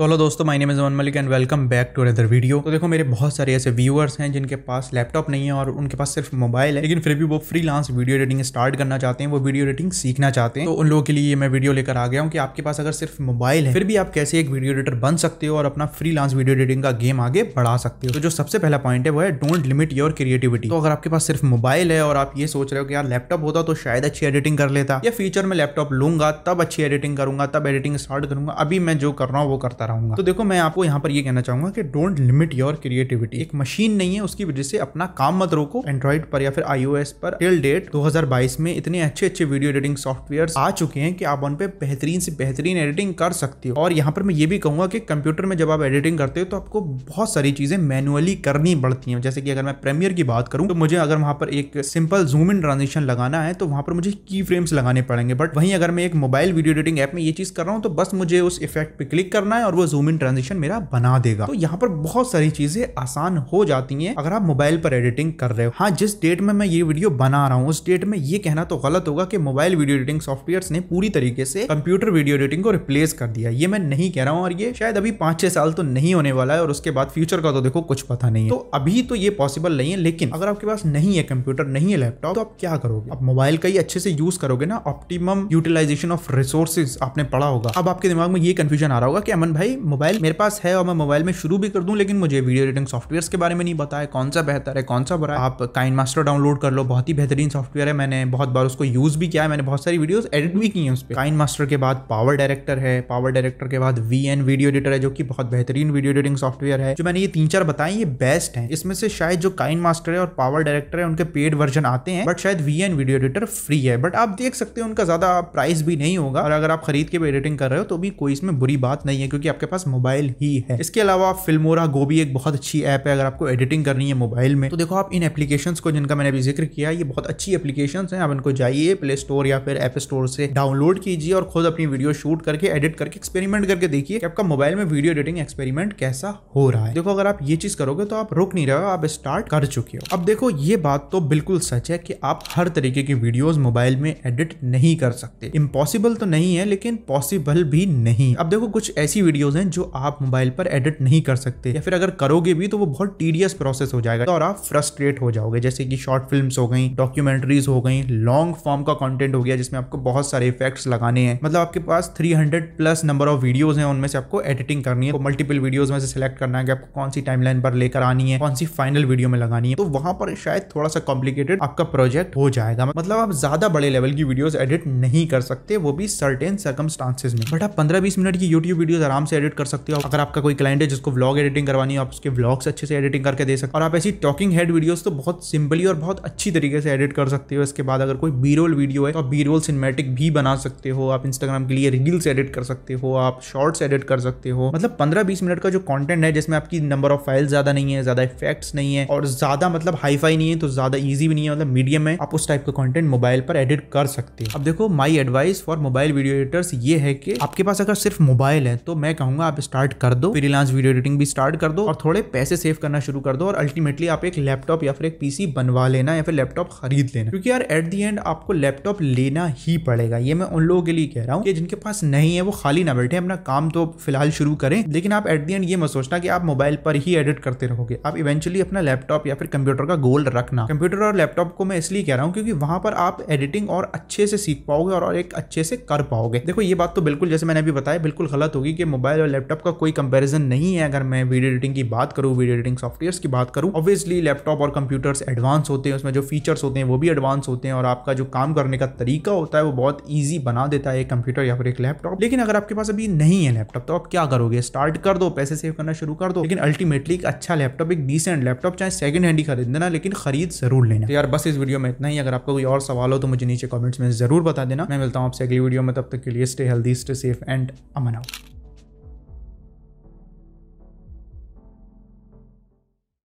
तो हेलो दोस्तों my name is Aman Malik and welcome back to other video तो देखो मेरे बहुत सारे ऐसे व्यूअर्स हैं जिनके पास लैपटॉप नहीं है और उनके पास सिर्फ मोबाइल है लेकिन फिर भी वो फ्रीलांस वीडियो एडिटिंग स्टार्ट करना चाहते हैं वो वीडियो एडिटिंग सीखना चाहते हैं तो उन लोगों के लिए मैं वीडियो लेकर आ गया हूँ कि आपके पास अगर सिर्फ मोबाइल है फिर भी आप कैसे एक वीडियो एडिटर बन सकते हो और अपना फ्री वीडियो एडिटिंग का गेम आगे बढ़ा सकते हो तो जो सबसे पहला पॉइंट है वो है डोंट लिमिट योर क्रिएटिविटी तो अगर आपके पास सिर्फ मोबाइल है और आप ये सोच रहे हो कि यार लैपटॉप होता तो शायद अच्छी एडिटिंग कर लेता या फ्यूचर में लैपटॉप लूंगा तब अच्छी एडिटिंग करूंगा तब एडिटिंग स्टार्ट करूंगा अभी मैं जो कर रहा हूँ वो करता कराऊंगा तो देखो मैं आपको यहाँ पर ये कहना चाहूंगा कि डोंट लिमिट योर क्रिएटिविटी एक मशीन नहीं है उसकी वजह से अपना काम मत रोको एंड्रॉइड पर या फिर आईओएस पर टिल डेट 2022 में इतने अच्छे अच्छे वीडियो एडिटिंग सॉफ्टवेयर आ चुके हैं कि आप उन पे बेहतरीन से बेहतरीन एडिटिंग कर सकते हो और यहाँ पर मैं ये भी कहूंगा कि कंप्यूटर में जब आप एडिटिंग करते हो तो आपको बहुत सारी चीजें मैनुअली करनी पड़ती है जैसे कि अगर मैं प्रीमियर की बात करूँ तो मुझे अगर वहाँ पर एक सिंपल जूम इन ट्रांजेक्शन लगाना है तो वहाँ पर मुझे की फ्रेम्स लगाने पड़ेंगे बट वहीं अगर मैं एक मोबाइल वीडियो एडिटिंग ऐप में ये चीज कर रहा हूँ तो बस मुझे उस इफेक्ट पे क्लिक करना है और वो जूम इन ट्रांजेक्शन मेरा बना देगा तो यहाँ पर बहुत सारी चीजें आसान हो जाती है अगर आप मोबाइल पर एडिटिंग कर रहे हो हाँ जिस डेट में मैं ये वीडियो बना रहा हूँ उस डेट में ये कहना तो गलत होगा कि मोबाइल वीडियो एडिटिंग सॉफ्टवेयर ने पूरी तरीके से कंप्यूटर वीडियो एडिटिंग को रिप्लेस कर दिया ये मैं नहीं कह रहा हूँ और ये शायद अभी पांच छह साल तो नहीं होने वाला है और उसके बाद फ्यूचर का तो देखो कुछ पता नहीं है तो अभी तो ये पॉसिबल नहीं है लेकिन अगर आपके पास नहीं है कंप्यूटर नहीं है लैपटॉप तो आप क्या करोगे आप मोबाइल का ही अच्छे से यूज करोगे ना ऑप्टिमम यूटिलाइजेशन ऑफ रिसोर्सेज आपने पढ़ा होगा अब आपके दिमाग में ये कंफ्यूजन आ रहा होगा कि अमन भाई मोबाइल मेरे पास है और मैं मोबाइल में शुरू भी कर दूं लेकिन मुझे वीडियो एडिटिंग सॉफ्टवेयर के बारे में नहीं पता है कौन सा बेहतर है कौन सा बुरा आप काइन मास्टर डाउनलोड कर लो बहुत ही बेहतरीन सॉफ्टवेयर है मैंने बहुत बार उसको यूज भी किया है मैंने बहुत सारी वीडियो एडिट भी की है उस पर काइन मास्टर के बाद पावर डायरेक्टर है पावर डायरेक्टर के बाद वी एन वीडियो एडिटर है जो की बहुत बेहतरीन वीडियो एडिटिंग सॉफ्टवेयर है जो मैंने ये तीन चार बताए ये बेस्ट है इसमें से शायद जो काइन मास्टर है और पावर डायरेक्टर है उनके पेड वर्जन आते हैं बट शायद V N video editor free है बट आप देख सकते हैं उनका ज्यादा प्राइस भी नहीं होगा और अगर आप खरीद के भी एडिटिंग कर रहे हो तो भी कोई इसमें बुरी बात नहीं है क्योंकि आपके पास मोबाइल ही है इसके अलावा फिल्मोरा गो भी एक बहुत अच्छी ऐप है अगर आपको एडिटिंग करनी है मोबाइल में तो देखो आप इन एप्लीकेशन को जिनका मैंने अभी जिक्र किया ये बहुत अच्छी एप्लीकेशन है आप इनको जाइए प्ले स्टोर या फिर एप स्टोर से डाउनलोड कीजिए और खुद अपनी वीडियो शूट करके एडिट करके एक्सपेरिमेंट करके देखिए कि आपका मोबाइल में वीडियो एडिटिंग एक्सपेरिमेंट कैसा हो रहा है देखो अगर आप ये चीज करोगे तो आप रुक नहीं रहे हो आप स्टार्ट कर चुके हो अब देखो ये बात तो बिल्कुल सच है कि आप हर तरीके की वीडियोस मोबाइल में एडिट नहीं कर सकते इम्पॉसिबल तो नहीं है लेकिन पॉसिबल भी नहीं अब देखो कुछ ऐसी वीडियो वीडियोज हैं जो आप मोबाइल पर एडिट नहीं कर सकते या फिर अगर करोगे भी तो वो बहुत टीडियस प्रोसेस हो जाएगा तो और आप फ्रस्ट्रेट हो जाओगे जैसे कि शॉर्ट फिल्म हो गई डॉक्यूमेंट्रीज हो गई लॉन्ग फॉर्म का कॉन्टेंट हो गया जिसमें आपको बहुत सारे इफेक्ट्स लगाने हैं मतलब आपके पास three plus number of videos हैं उनमें से आपको एडिटिंग करनी है तो मल्टीपल वीडियोज में से सिलेक्ट करना है कि आपको कौन सी टाइमलाइन पर लेकर आनी है कौन सी फाइनल वीडियो में लगानी है तो वहां पर शायद थोड़ा सा कॉम्प्लिकेटेड आपका प्रोजेक्ट हो जाएगा मतलब आप ज्यादा बड़े लेवल की वीडियोस एडिट नहीं कर सकते वो भी सर्टेन सर्कमस्टांसेस में बट आप पंद्रह बीस मिनट की यूट्यूब वीडियोस आराम से एडिट कर सकते हो अगर आपका कोई क्लाइंट है जिसको व्लॉग एडिटिंग करवानी हो आप उसके व्लॉग्स अच्छे से एडिटिंग करके दे सकते हो और आप ऐसी टॉकिंग हेड वीडियोस तो बहुत सिंपली और बहुत अच्छी तरीके से एडिट कर सकते हो इसके बाद अगर कोई बी रोल वीडियो है तो आप बी रोल सिनेमेटिक भी बना सकते हो आप इंस्टाग्राम के लिए रील्स एडिट कर सकते हो आप शॉर्ट्स एडिट कर सकते हो मतलब पंद्रह बीस मिनट का जो कॉन्टेंट है जिसमें आपकी नंबर ऑफ फाइल ज्यादा नहीं है ज्यादा इफेक्ट्स नहीं है और ज्यादा मतलब हाईफाई नहीं है तो ज्यादा ईजी भी नहीं है मतलब मीडियम है आप उस टाइप का कॉन्टेंट मोबाइल पर एडिट कर सकते हो अब देखो my advice for mobile video editors ये है कि आपके पास अगर सिर्फ मोबाइल है तो मैं कहूंगा आप स्टार्ट कर दो फ्रीलांस वीडियो एडिटिंग भी स्टार्ट कर दो और थोड़े पैसे सेव करना शुरू कर दो और अल्टीमेटली आप एक लैपटॉप या फिर एक पीसी बनवा लेना या फिर लैपटॉप खरीद लेना क्योंकि यार एट दी एंड आपको लैपटॉप लेना ही पड़ेगा ये मैं उन लोगों के लिए कह रहा हूँ कि जिनके पास नहीं है वो खाली ना बैठे अपना काम तो फिलहाल शुरू करें लेकिन आप एट दी एंड ये मत सोचना कि आप मोबाइल पर ही एडिट करते रहोगे आप इवेंचुअली अपना लैपटॉप या फिर कंप्यूटर का गोल रखना कंप्यूटर और लैपटॉप को मैं इसलिए कह रहा हूँ क्योंकि वहां पर आप एडिटिंग और अच्छे से सीख पाओगे और एक अच्छे से कर पाओगे देखो ये बात तो बिल्कुल जैसे मैंने अभी बताया बिल्कुल गलत होगी कि मोबाइल मोबाइल और लैपटॉप का कोई कंपेरिजन नहीं है अगर मैं वीडियो एडिटिंग की बात करूँ वीडियो एडिटिंग सॉफ्टवेयर की बात करूँ ऑब्वियसली लैपटॉप और कंप्यूटर्स एडवांस होते हैं उसमें जो फीचर्स होते हैं वो भी एडवांस होते हैं और आपका जो काम करने का तरीका होता है वो बहुत ईजी बना देता है एक कंप्यूटर या फिर एक लैपटॉप लेकिन अगर आपके पास अभी नहीं है लैपटॉप तो आप क्या करोगे स्टार्ट कर दो पैसे सेव करना शुरू कर दो लेकिन अल्टीमेटली एक अच्छा लैपटॉप एक डिसेंट लैपटॉप चाहे सेकंड हैंड ही खरीद देना लेकिन खरीद जरूर लेना तो यार बस इस वीडियो में इतना ही अगर आपको कोई और सवाल हो तो मुझे नीचे कमेंट्स में जरूर बता देना मैं मिलता हूँ आपसे अगली वीडियो में तब तक के लिए stay healthy stay safe and Aman out